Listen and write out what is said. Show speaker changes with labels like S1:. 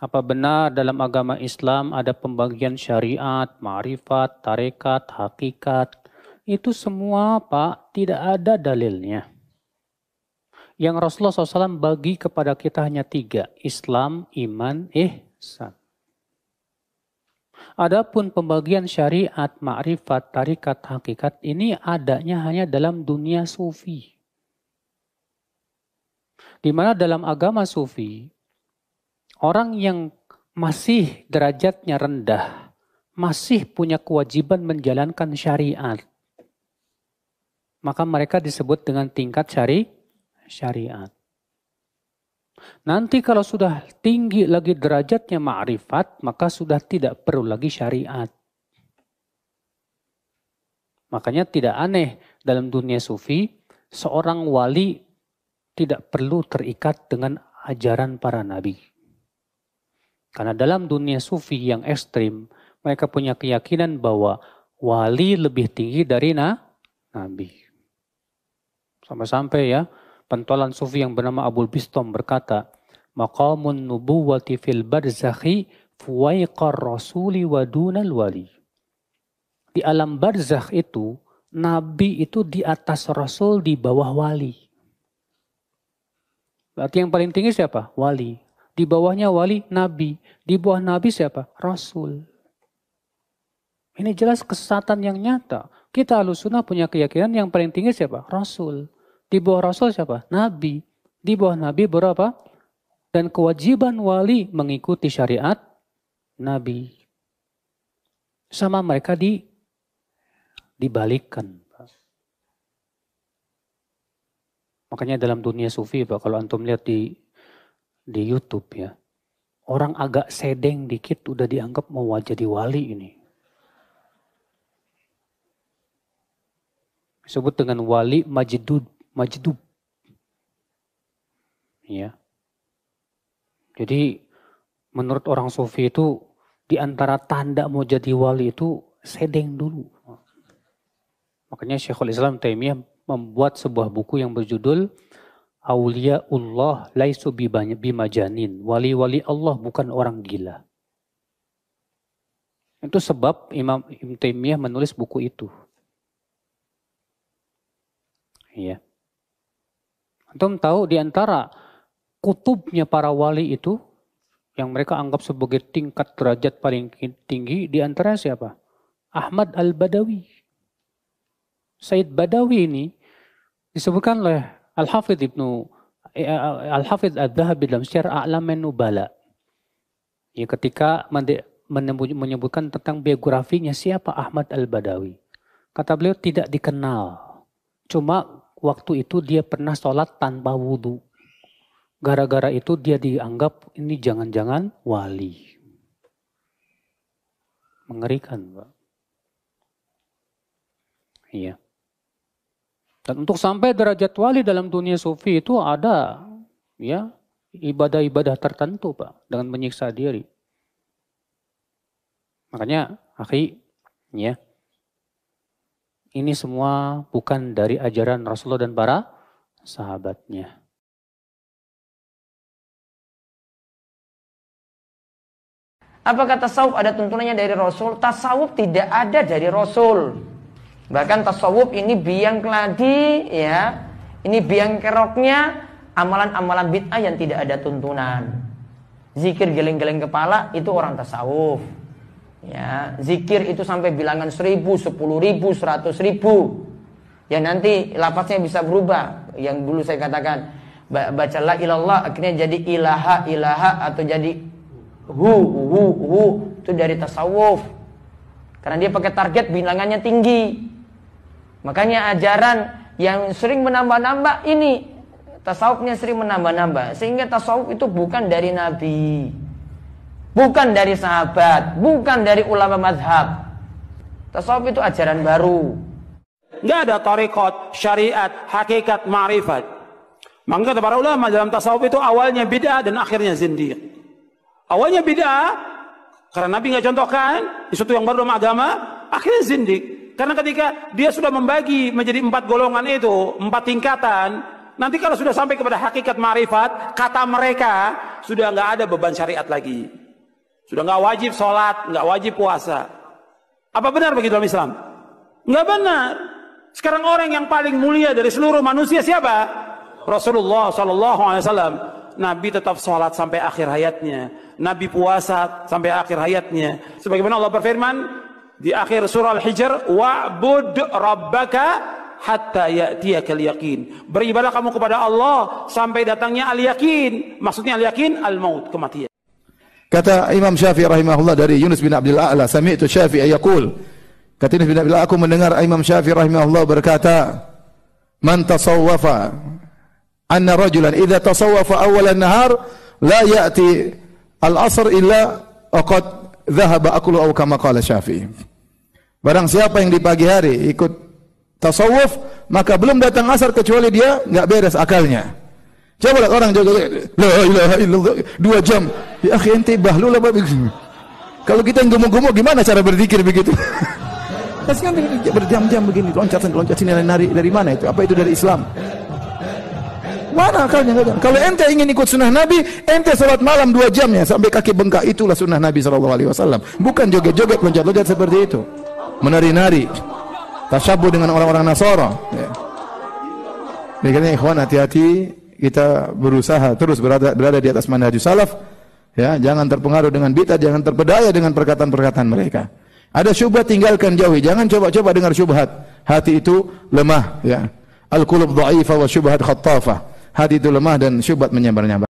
S1: Apa benar dalam agama Islam ada pembagian syariat, marifat, tarekat, hakikat? Itu semua, Pak, tidak ada dalilnya yang Rasulullah SAW bagi kepada kita hanya tiga. Islam, iman, ihsan. Adapun pembagian syariat, makrifat, tarikat, hakikat ini adanya hanya dalam dunia sufi. Di mana dalam agama sufi, orang yang masih derajatnya rendah, masih punya kewajiban menjalankan syariat. Maka mereka disebut dengan tingkat syariat syariat. Nanti kalau sudah tinggi lagi derajatnya ma'rifat, maka sudah tidak perlu lagi syariat. Makanya tidak aneh dalam dunia sufi, seorang wali tidak perlu terikat dengan ajaran para nabi. Karena dalam dunia sufi yang ekstrim, mereka punya keyakinan bahwa wali lebih tinggi dari na, nabi. Sampai-sampai ya, pentolan sufi yang bernama Abul Bistom berkata, Maqamun nubuwati fil barzakhi fuwaiqar rasuli wa dunal wali. Di alam barzakh itu, Nabi itu di atas Rasul, di bawah wali. Berarti yang paling tinggi siapa? Wali. Di bawahnya wali, Nabi. Di bawah Nabi siapa? Rasul. Ini jelas kesesatan yang nyata. Kita Alusuna punya keyakinan yang paling tinggi siapa? Rasul. Di bawah Rasul siapa? Nabi. Di bawah Nabi berapa? Dan kewajiban wali mengikuti syariat Nabi. Sama mereka di dibalikkan. Makanya dalam dunia sufi Pak, kalau antum lihat di di YouTube ya, orang agak sedeng dikit udah dianggap mau jadi wali ini. Disebut dengan wali majidud majdub. Ya. Jadi menurut orang sufi itu di antara tanda mau jadi wali itu sedeng dulu. Makanya Syekhul Islam Taimiyah membuat sebuah buku yang berjudul Aulia Allah laisu bimajanin. Wali-wali Allah bukan orang gila. Itu sebab Imam Ibn Taimiyah menulis buku itu. Iya. Yeah. Antum tahu di antara kutubnya para wali itu yang mereka anggap sebagai tingkat derajat paling tinggi di antara siapa? Ahmad Al-Badawi. Said Badawi ini disebutkan oleh Al-Hafidh Ibnu eh, eh, Al-Hafidh Ad-Dhahabi dalam Syiar A'lamen Nubala. Ya, ketika menyebutkan tentang biografinya siapa Ahmad Al-Badawi. Kata beliau tidak dikenal. Cuma waktu itu dia pernah sholat tanpa wudhu. Gara-gara itu dia dianggap ini jangan-jangan wali. Mengerikan, Pak. Iya. Dan untuk sampai derajat wali dalam dunia sufi itu ada ya ibadah-ibadah tertentu, Pak, dengan menyiksa diri. Makanya, akhi, ya, ini semua bukan dari ajaran Rasulullah dan para sahabatnya.
S2: Apakah tasawuf ada
S3: tuntunannya dari Rasul? Tasawuf tidak ada dari Rasul. Bahkan tasawuf ini biang keladi, ya, ini biang keroknya amalan-amalan bid'ah yang tidak ada tuntunan. Zikir geleng-geleng kepala itu orang tasawuf. Ya, zikir itu sampai bilangan seribu, sepuluh ribu, seratus ribu. Ya nanti lapasnya bisa berubah. Yang dulu saya katakan baca la ilallah akhirnya jadi ilaha ilaha atau jadi hu hu hu itu dari tasawuf. Karena dia pakai target bilangannya tinggi. Makanya ajaran yang sering menambah-nambah ini tasawufnya sering menambah-nambah sehingga tasawuf itu bukan dari nabi Bukan dari sahabat, bukan dari ulama madhab. Tasawuf itu ajaran baru. Nggak ada tarikat, syariat, hakikat, ma'rifat. Maka kata para ulama dalam tasawuf itu awalnya bid'ah dan akhirnya zindiq. Awalnya bid'ah karena Nabi nggak contohkan sesuatu yang baru dalam agama, akhirnya zindiq. Karena ketika dia sudah membagi menjadi empat golongan itu, empat tingkatan, nanti kalau sudah sampai kepada hakikat ma'rifat, kata mereka sudah nggak ada beban syariat lagi. Sudah nggak wajib sholat, nggak wajib puasa. Apa benar begitu dalam Islam? Nggak benar. Sekarang orang yang paling mulia dari seluruh manusia siapa? Rasulullah Shallallahu Alaihi Wasallam. Nabi tetap sholat sampai akhir hayatnya. Nabi puasa sampai akhir hayatnya. Sebagaimana Allah berfirman di akhir surah Al-Hijr, bud rabbaka hatta kal yakin. Beribadah kamu kepada Allah sampai datangnya al-yakin. Maksudnya al-yakin al-maut, kematian.
S2: Kata Imam Syafi'i rahimahullah dari Yunus bin Abdul A'la, sami'tu Syafi'i yaqul. Kata Yunus bin Abdul A'la, aku mendengar Imam Syafi'i rahimahullah berkata, "Man tasawwafa anna rajulan idza tasawwafa awal an-nahar la ya'ti al-'asr illa waqad dhahaba aklu aw kama qala Syafi'i." Barang siapa yang di pagi hari ikut tasawuf, maka belum datang asar kecuali dia enggak beres akalnya. Coba lah orang jaga la ilaha illallah dua jam. Ya akhi ente bahlu lah begitu. Kalau kita yang gemuk-gemuk gimana cara berzikir begitu? Terus kan berjam-jam begini loncat loncat sini nari dari mana itu? Apa itu dari Islam? Mana akalnya Kalau ente ingin ikut sunnah Nabi, ente salat malam dua jamnya sampai kaki bengkak itulah sunnah Nabi sallallahu alaihi wasallam. Bukan joget-joget loncat-loncat seperti itu. Menari-nari. Tasyabuh dengan orang-orang Nasara. Ya. Ini ikhwan hati-hati kita berusaha terus berada berada di atas manhaj salaf ya jangan terpengaruh dengan bid'ah jangan terpedaya dengan perkataan-perkataan mereka ada syubhat tinggalkan jauhi jangan coba-coba dengar syubhat hati itu lemah ya al qulub dha'ifa wa syubhat khattafah hati itu lemah dan syubhat menyambar-nyambar.